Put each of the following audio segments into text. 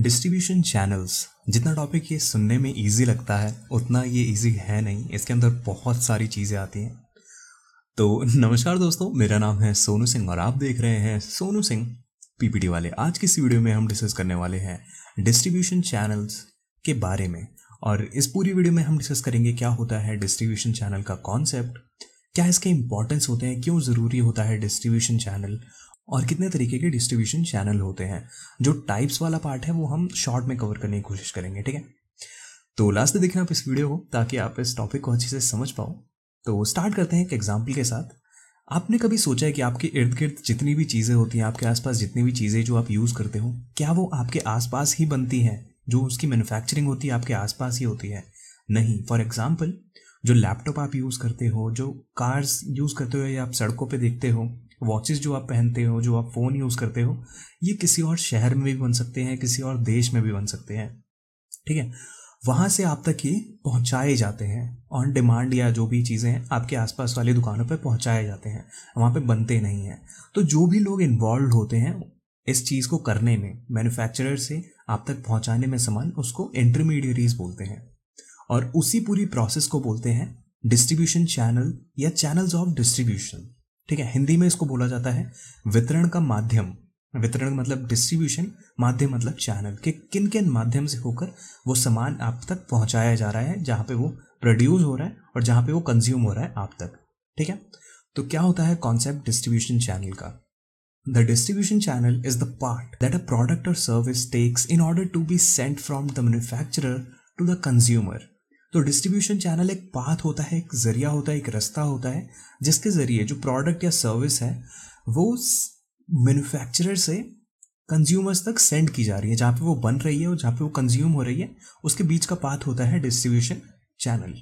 distribution channels जितना topic ये सुनने में इजी लगता है उतना ये इजी है नहीं इसके अंदर बहुत सारी चीज़ें आती हैं तो नमस्कार दोस्तों मेरा नाम है सोनू सिंह और आप देख रहे हैं सोनू सिंह पीपीटी वाले आज की इस वीडियो में हम डिस्कस करने वाले हैं डिस्ट्रीब्यूशन चैनल्स के बारे में और इस पूरी वीडियो में हम डिस्कस करेंगे क्या होता है डिस्ट्रीब्यूशन चैनल का कॉन्सेप्ट क्या इसके इंपॉर्टेंस होते हैं क्यों ज़रूरी होता है डिस्ट्रीब्यूशन चैनल और कितने तरीके के डिस्ट्रीब्यूशन चैनल होते हैं जो टाइप्स वाला पार्ट है वो हम शॉर्ट में कवर करने की कोशिश करेंगे ठीक है तो लास्ट देखना आप इस वीडियो को ताकि आप इस टॉपिक को अच्छे से समझ पाओ तो स्टार्ट करते हैं एक एग्जाम्पल के साथ आपने कभी सोचा है कि आपके इर्द गिर्द जितनी भी चीज़ें होती हैं आपके आसपास जितनी भी चीज़ें जो आप यूज़ करते हो क्या वो आपके आसपास ही बनती हैं जो उसकी मैन्युफैक्चरिंग होती है आपके आसपास ही होती है नहीं फॉर एग्जाम्पल जो लैपटॉप आप यूज़ करते हो जो कार्स यूज़ करते हो या आप सड़कों पर देखते हो वॉचेस जो आप पहनते हो जो आप फ़ोन यूज़ करते हो ये किसी और शहर में भी बन सकते हैं किसी और देश में भी बन सकते हैं ठीक है वहाँ से आप तक ये पहुँचाए जाते हैं ऑन डिमांड या जो भी चीज़ें हैं आपके आसपास वाली दुकानों पर पहुँचाए जाते हैं वहाँ पे बनते नहीं हैं तो जो भी लोग इन्वॉल्व होते हैं इस चीज़ को करने में मैन्युफैक्चरर से आप तक पहुँचाने में सामान उसको इंटरमीडियरीज बोलते हैं और उसी पूरी प्रोसेस को बोलते हैं डिस्ट्रीब्यूशन चैनल या चैनल्स ऑफ डिस्ट्रीब्यूशन ठीक है हिंदी में इसको बोला जाता है वितरण का माध्यम वितरण मतलब डिस्ट्रीब्यूशन माध्यम मतलब चैनल के किन किन माध्यम से होकर वो सामान आप तक पहुंचाया जा रहा है जहां पे वो प्रोड्यूस हो रहा है और जहां पे वो कंज्यूम हो रहा है आप तक ठीक है तो क्या होता है कॉन्सेप्ट डिस्ट्रीब्यूशन चैनल का the distribution channel is the part that a product और service takes in order to be sent from the manufacturer to the consumer तो डिस्ट्रीब्यूशन चैनल एक पाथ होता है एक जरिया होता है एक रास्ता होता है जिसके ज़रिए जो प्रोडक्ट या सर्विस है वो मैन्युफैक्चरर से कंज्यूमर्स तक सेंड की जा रही है जहाँ पे वो बन रही है और जहाँ पे वो कंज्यूम हो रही है उसके बीच का पाथ होता है distribution channel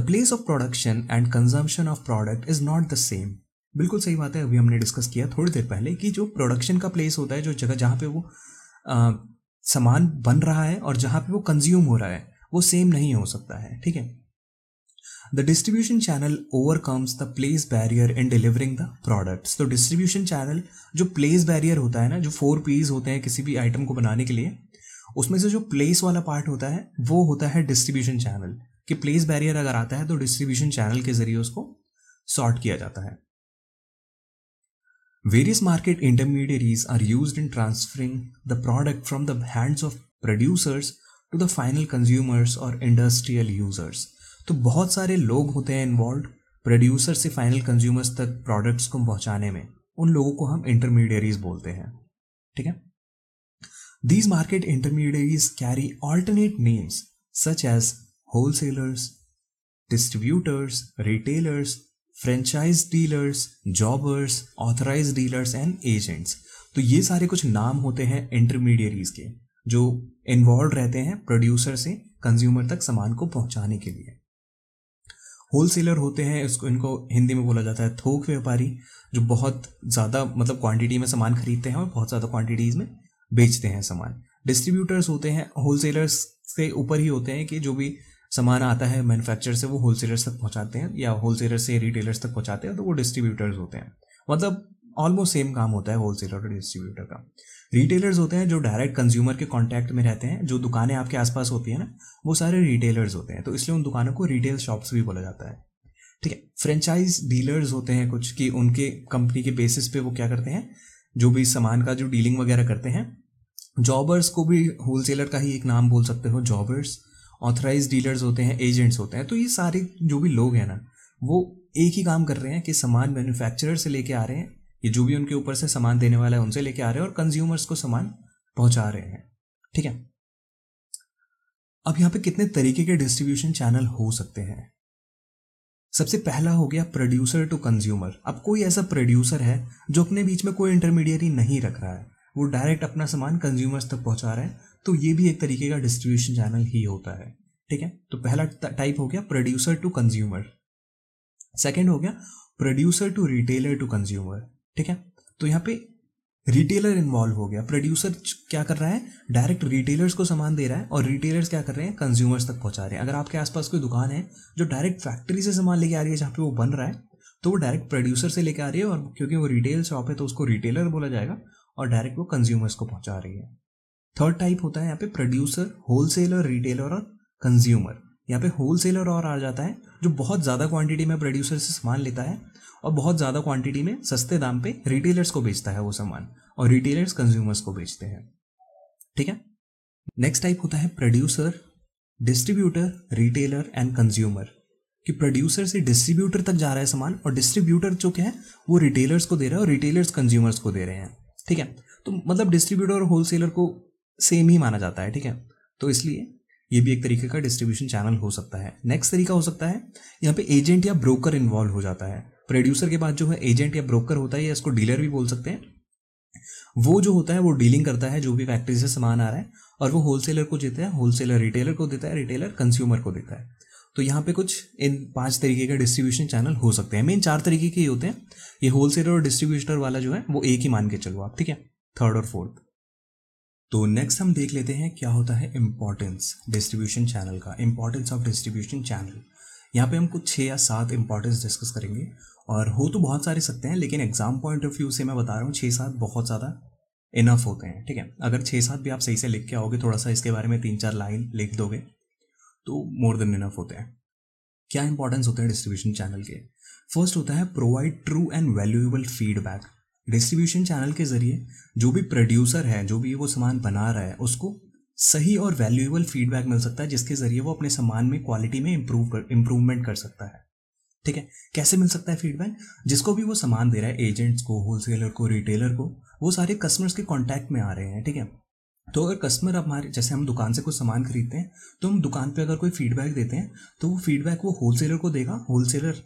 the place of production and consumption of product is not the same बिल्कुल सही बात है अभी हमने डिस्कस किया थोड़ी देर पहले कि जो प्रोडक्शन का प्लेस होता है जो जगह जहाँ पे वो सामान बन रहा है और जहाँ पे वो कंज्यूम हो रहा है वो सेम नहीं हो सकता है ठीक है the distribution channel overcomes the place barrier in delivering the products तो डिस्ट्रीब्यूशन चैनल जो प्लेस बैरियर होता है ना जो फोर पीज होते हैं किसी भी आइटम को बनाने के लिए उसमें से जो प्लेस वाला पार्ट होता है वो होता है डिस्ट्रीब्यूशन चैनल कि प्लेस बैरियर अगर आता है तो डिस्ट्रीब्यूशन चैनल के जरिए उसको सॉर्ट किया जाता है various market intermediaries are use in transferring the product from the hands of producers to the final consumers और इंडस्ट्रियल यूजर्स तो बहुत सारे लोग होते हैं इन्वॉल्व प्रोड्यूसर से फाइनल कंज्यूमर्स तक प्रोडक्ट्स को पहुंचाने में उन लोगों को हम इंटरमीडियरीज बोलते हैं ठीक है these market intermediaries carry alternate names such as wholesalers distributors retailers franchise dealers jobbers authorize dealers and agents तो ये सारे कुछ नाम होते हैं इंटरमीडियरीज के जो इन्वॉल्व रहते हैं प्रोड्यूसर से कंज्यूमर तक सामान को पहुंचाने के लिए होल सेलर होते हैं इसको इनको हिंदी में बोला जाता है थोक व्यापारी जो बहुत ज़्यादा मतलब क्वांटिटी में सामान खरीदते हैं और बहुत ज़्यादा क्वांटिटीज़ में बेचते हैं सामान डिस्ट्रीब्यूटर्स होते हैं होल सेलर्स से ऊपर ही होते हैं कि जो भी सामान आता है मैन्युफैक्चर से वो होल तक पहुँचाते हैं या होल सेलर से रिटेलर्स तक पहुँचाते हैं तो वो डिस्ट्रीब्यूटर्स होते हैं मतलब ऑलमोस्ट सेम काम होता है होलसेलर और डिस्ट्रीब्यूटर का रिटेलर्स होते हैं जो डायरेक्ट कंज्यूमर के कॉन्टैक्ट में रहते हैं जो दुकानें आपके आसपास होती है ना वो सारे रिटेलर्स होते हैं तो इसलिए उन दुकानों को रिटेल शॉप्स भी बोला जाता है ठीक है फ्रेंचाइज डीलर्स होते हैं कुछ कि उनके कंपनी के बेसिस पे वो क्या करते हैं जो भी सामान का जो डीलिंग वगैरह करते हैं जॉबर्स को भी होलसेलर का ही एक नाम बोल सकते हो जॉबर्स ऑथराइज डीलर्स होते हैं एजेंट्स होते हैं तो ये सारे जो भी लोग हैं ना वो एक ही काम कर रहे हैं कि सामान मैन्युफैक्चरर से लेके आ रहे हैं ये जो भी उनके ऊपर से सामान देने वाला है उनसे लेके आ रहे हैं और कंज्यूमर्स को सामान पहुंचा रहे हैं ठीक है अब यहां पे कितने तरीके के डिस्ट्रीब्यूशन चैनल हो सकते हैं सबसे पहला हो गया प्रोड्यूसर टू कंज्यूमर अब कोई ऐसा प्रोड्यूसर है जो अपने बीच में कोई इंटरमीडियरी नहीं रख रहा है वो डायरेक्ट अपना सामान कंज्यूमर्स तक पहुंचा रहा है तो ये भी एक तरीके का डिस्ट्रीब्यूशन चैनल ही होता है ठीक है तो पहला टाइप हो गया प्रोड्यूसर टू कंज्यूमर सेकेंड हो गया producer to retailer to consumer ठीक है तो यहाँ पे रिटेलर इन्वॉल्व हो गया प्रोड्यूसर क्या कर रहा है डायरेक्ट रिटेलर्स को सामान दे रहा है और रिटेलर्स क्या कर रहे हैं कंज्यूमर्स तक पहुंचा रहे हैं अगर आपके आसपास कोई दुकान है जो डायरेक्ट फैक्ट्री से सामान लेके आ रही है जहाँ पे वो बन रहा है तो वो डायरेक्ट प्रोड्यूसर से लेके आ रही है और क्योंकि वो रिटेल शॉप है तो उसको रिटेलर बोला जाएगा और डायरेक्ट वो कंज्यूमर्स को पहुंचा रही है थर्ड टाइप होता है यहाँ पे प्रोड्यूसर होलसेलर रिटेलर और कंज्यूमर यहाँ पे होल सेलर और आ जाता है जो बहुत ज़्यादा क्वांटिटी में प्रोड्यूसर से सामान लेता है और बहुत ज़्यादा क्वांटिटी में सस्ते दाम पे रिटेलर्स को बेचता है वो सामान और रिटेलर्स कंज्यूमर्स को बेचते हैं ठीक है नेक्स्ट टाइप होता है producer distributor retailer and consumer कि प्रोड्यूसर से डिस्ट्रीब्यूटर तक जा रहा है सामान और डिस्ट्रीब्यूटर जो क्या है वो रिटेलर्स को दे रहा है और रिटेलर्स कंज्यूमर्स को दे रहे हैं ठीक है तो मतलब डिस्ट्रीब्यूटर और होलसेलर को सेम ही माना जाता है ठीक है तो इसलिए ये भी एक तरीके का डिस्ट्रीब्यूशन चैनल हो सकता है नेक्स्ट तरीका हो सकता है यहाँ पे एजेंट या ब्रोकर इन्वॉल्व हो जाता है प्रोड्यूसर के बाद जो है एजेंट या ब्रोकर होता है या इसको डीलर भी बोल सकते हैं वो जो होता है वो डीलिंग करता है जो भी फैक्ट्री से सामान आ रहा है और वो होलसेलर को देता है होलसेलर रिटेलर को देता है रिटेलर कंज्यूमर को देता है तो यहाँ पे कुछ इन पांच तरीके के डिस्ट्रीब्यूशन चैनल हो सकते हैं मेन चार तरीके के ही होते हैं ये होलसेलर और डिस्ट्रीब्यूटर वाला जो है वो एक ही मान के चलो आप ठीक है थर्ड और फोर्थ तो नेक्स्ट हम देख लेते हैं क्या होता है इम्पॉर्टेंस डिस्ट्रीब्यूशन चैनल का इम्पॉर्टेंस ऑफ डिस्ट्रीब्यूशन चैनल यहाँ पे हम कुछ छः या सात इम्पॉर्टेंस डिस्कस करेंगे और हो तो बहुत सारे सकते हैं लेकिन एग्जाम पॉइंट ऑफ व्यू से मैं बता रहा हूँ छः सात बहुत ज़्यादा इनफ होते हैं ठीक है अगर छः सात भी आप सही से लिख के आओगे थोड़ा सा इसके बारे में तीन चार लाइन लिख दोगे तो मोर देन इनफ होते हैं क्या इंपॉर्टेंस होते हैं डिस्ट्रीब्यूशन चैनल के फर्स्ट होता है provide true and valuable feedback distribution channel के ज़रिए जो भी प्रोड्यूसर है जो भी वो सामान बना रहा है उसको सही और वैल्यूएबल फीडबैक मिल सकता है जिसके ज़रिए वो अपने सामान में क्वालिटी में इम्प्रूव कर इम्प्रूवमेंट कर सकता है ठीक है कैसे मिल सकता है फीडबैक जिसको भी वो सामान दे रहा है एजेंट्स को होलसेलर को रिटेलर को वो सारे कस्टमर्स के कॉन्टैक्ट में आ रहे हैं ठीक है तो अगर कस्टमर हमारे जैसे हम दुकान से कुछ सामान खरीदते हैं तो हम दुकान पे अगर कोई फीडबैक देते हैं तो वो फीडबैक वो होलसेलर को देगा होलसेलर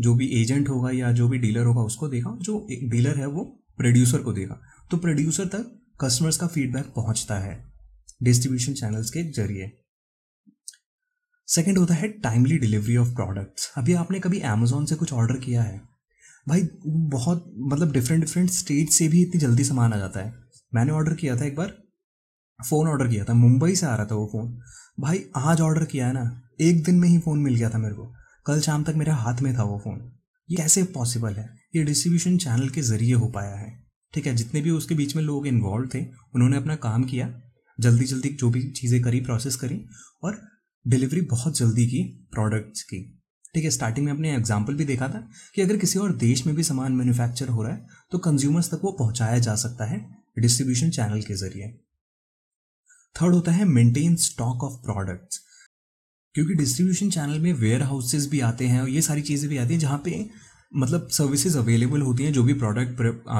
जो भी एजेंट होगा या जो भी डीलर होगा उसको देगा जो एक डीलर है वो प्रोड्यूसर को देगा तो प्रोड्यूसर तक कस्टमर्स का फीडबैक पहुंचता है डिस्ट्रीब्यूशन चैनल्स के जरिए सेकेंड होता है टाइमली डिलीवरी ऑफ प्रोडक्ट्स अभी आपने कभी अमेजोन से कुछ ऑर्डर किया है भाई बहुत मतलब डिफरेंट डिफरेंट स्टेट से भी इतनी जल्दी सामान आ जाता है मैंने ऑर्डर किया था एक बार फ़ोन ऑर्डर किया था मुंबई से आ रहा था वो फ़ोन भाई आज ऑर्डर किया है ना एक दिन में ही फ़ोन मिल गया था मेरे को कल शाम तक मेरे हाथ में था वो फ़ोन ये कैसे पॉसिबल है ये डिस्ट्रीब्यूशन चैनल के ज़रिए हो पाया है ठीक है जितने भी उसके बीच में लोग इन्वॉल्व थे उन्होंने अपना काम किया जल्दी जल्दी जो भी चीज़ें करी प्रोसेस करी और डिलीवरी बहुत जल्दी की प्रोडक्ट्स की ठीक है स्टार्टिंग में अपने एग्जाम्पल भी देखा था कि अगर किसी और देश में भी सामान मैन्युफैक्चर हो रहा है तो कंज्यूमर्स तक वो पहुंचाया जा सकता है डिस्ट्रीब्यूशन चैनल के जरिए थर्ड होता है मेंटेन स्टॉक ऑफ प्रोडक्ट्स क्योंकि डिस्ट्रीब्यूशन चैनल में वेयर हाउसेज भी आते हैं और ये सारी चीज़ें भी आती हैं जहाँ पे मतलब सर्विसेज अवेलेबल होती हैं जो भी प्रोडक्ट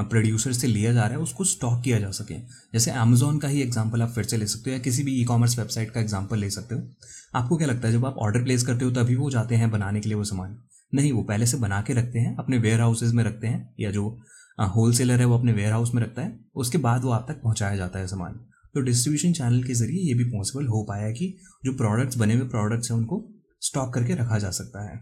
प्रोड्यूसर से लिया जा रहा है उसको स्टॉक किया जा सके जैसे अमेजोन का ही एग्जाम्पल आप फिर से ले सकते हो या किसी भी ई कॉमर्स वेबसाइट का एग्जाम्पल ले सकते हो आपको क्या लगता है जब आप ऑर्डर प्लेस करते हो तभी वो जाते हैं बनाने के लिए वो सामान नहीं वो पहले से बना के रखते हैं अपने वेयर हाउसेज में रखते हैं या जो होल सेलर है वो अपने वेयर हाउस में रखता है उसके बाद वो आप तक पहुँचाया जाता है सामान तो डिस्ट्रीब्यूशन चैनल के ज़रिए ये भी पॉसिबल हो पाया कि जो प्रोडक्ट्स बने हुए प्रोडक्ट्स हैं उनको स्टॉक करके रखा जा सकता है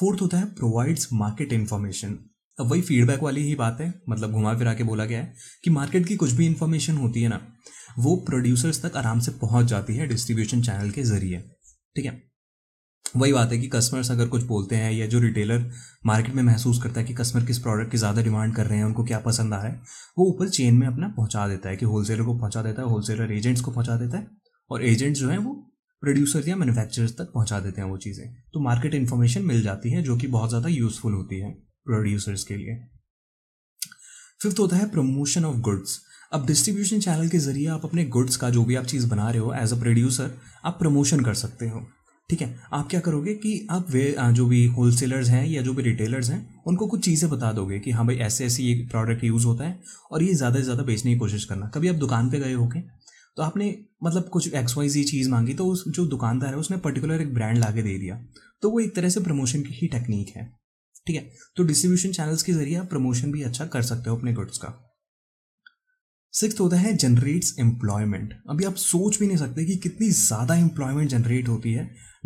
फोर्थ होता है प्रोवाइड्स मार्केट इन्फॉर्मेशन अब वही फीडबैक वाली ही बात है मतलब घुमा फिरा के बोला गया है कि मार्केट की कुछ भी इन्फॉर्मेशन होती है ना वो प्रोड्यूसर्स तक आराम से पहुंच जाती है डिस्ट्रीब्यूशन चैनल के ज़रिए ठीक है वही बात है कि कस्टमर्स अगर कुछ बोलते हैं या जो रिटेलर मार्केट में महसूस करता है कि कस्टमर किस प्रोडक्ट की ज़्यादा डिमांड कर रहे हैं उनको क्या पसंद आ रहा है वो ऊपर चेन में अपना पहुंचा देता है कि होलसेलर को पहुंचा देता है होलसेलर एजेंट्स को पहुंचा देता है और एजेंट्स जो हैं वो प्रोड्यूसर या मैन्युफैक्चरर्स तक पहुँचा देते हैं वो चीज़ें तो मार्केट इन्फॉर्मेशन मिल जाती है जो कि बहुत ज़्यादा यूजफुल होती है प्रोड्यूसर्स के लिए फिफ्थ होता है प्रमोशन ऑफ गुड्स अब डिस्ट्रीब्यूशन चैनल के जरिए आप अपने गुड्स का जो भी आप चीज़ बना रहे हो एज अ प्रोड्यूसर आप प्रमोशन कर सकते हो ठीक है आप क्या करोगे कि आप वे जो भी होलसेलर्स हैं या जो भी रिटेलर्स हैं उनको कुछ चीज़ें बता दोगे कि हाँ भाई ऐसे ऐसे ये प्रोडक्ट यूज़ होता है और ये ज़्यादा से ज़्यादा बेचने की कोशिश करना कभी आप दुकान पर गए होगे तो आपने मतलब कुछ एक्स वाई जी चीज़ मांगी तो उस जो दुकानदार है उसने पर्टिकुलर एक ब्रांड ला दे दिया तो वो एक तरह से प्रमोशन की ही टेक्निक है ठीक है तो डिस्ट्रीब्यूशन चैनल्स के जरिए आप प्रमोशन भी अच्छा कर सकते हो अपने गुड्स का सिक्स होता है जनरेट्स एम्प्लॉयमेंट अभी आप सोच भी नहीं सकते कि कितनी ज़्यादा एम्प्लॉयमेंट जनरेट होती है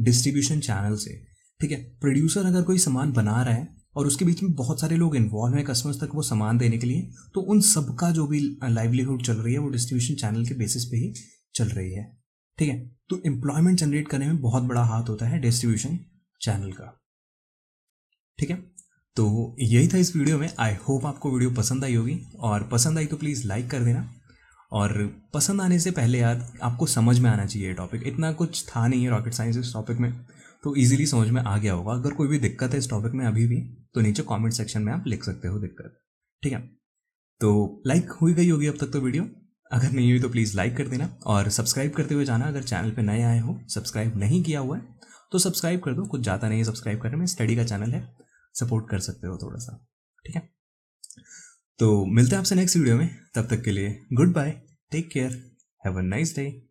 डिस्ट्रीब्यूशन चैनल से ठीक है प्रोड्यूसर अगर कोई सामान बना रहा है और उसके बीच में बहुत सारे लोग इन्वॉल्व हैं कस्टमर्स तक वो सामान देने के लिए तो उन सब का जो भी लाइवलीहुड चल रही है वो डिस्ट्रीब्यूशन चैनल के बेसिस पे ही चल रही है ठीक है तो एम्प्लॉयमेंट जनरेट करने में बहुत बड़ा हाथ होता है डिस्ट्रीब्यूशन चैनल का ठीक है तो यही था इस वीडियो में आई होप आपको वीडियो पसंद आई होगी और पसंद आई तो प्लीज़ लाइक कर देना और पसंद आने से पहले यार आपको समझ में आना चाहिए टॉपिक इतना कुछ था नहीं है रॉकेट साइंस इस टॉपिक में तो ईजिली समझ में आ गया होगा अगर कोई भी दिक्कत है इस टॉपिक में अभी भी तो नीचे कमेंट सेक्शन में आप लिख सकते हो दिक्कत ठीक है तो लाइक हुई गई होगी अब तक तो वीडियो अगर नहीं हुई तो प्लीज़ लाइक कर देना और सब्सक्राइब करते हुए जाना अगर चैनल पर नए आए हो सब्सक्राइब नहीं किया हुआ है तो सब्सक्राइब कर दो कुछ जाता नहीं है सब्सक्राइब करने में स्टडी का चैनल है सपोर्ट कर सकते हो थोड़ा सा ठीक है तो मिलते हैं आपसे नेक्स्ट वीडियो में तब तक के लिए goodbye take care have a nice day